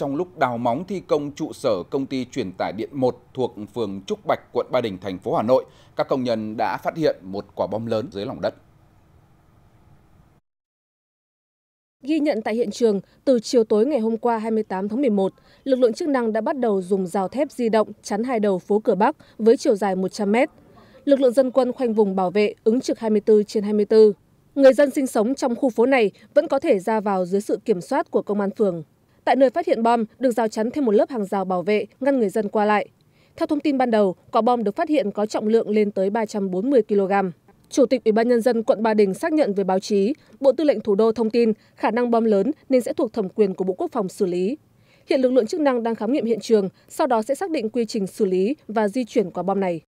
trong lúc đào móng thi công trụ sở công ty truyền tải điện 1 thuộc phường Trúc Bạch, quận Ba Đình, thành phố Hà Nội, các công nhân đã phát hiện một quả bom lớn dưới lòng đất. Ghi nhận tại hiện trường, từ chiều tối ngày hôm qua 28 tháng 11, lực lượng chức năng đã bắt đầu dùng rào thép di động chắn hai đầu phố cửa Bắc với chiều dài 100 mét. Lực lượng dân quân khoanh vùng bảo vệ ứng trực 24 trên 24. Người dân sinh sống trong khu phố này vẫn có thể ra vào dưới sự kiểm soát của công an phường tại nơi phát hiện bom được rào chắn thêm một lớp hàng rào bảo vệ ngăn người dân qua lại theo thông tin ban đầu quả bom được phát hiện có trọng lượng lên tới ba trăm bốn mươi kg chủ tịch ủy ban nhân dân quận ba đình xác nhận với báo chí bộ tư lệnh thủ đô thông tin khả năng bom lớn nên sẽ thuộc thẩm quyền của bộ quốc phòng xử lý hiện lực lượng chức năng đang khám nghiệm hiện trường sau đó sẽ xác định quy trình xử lý và di chuyển quả bom này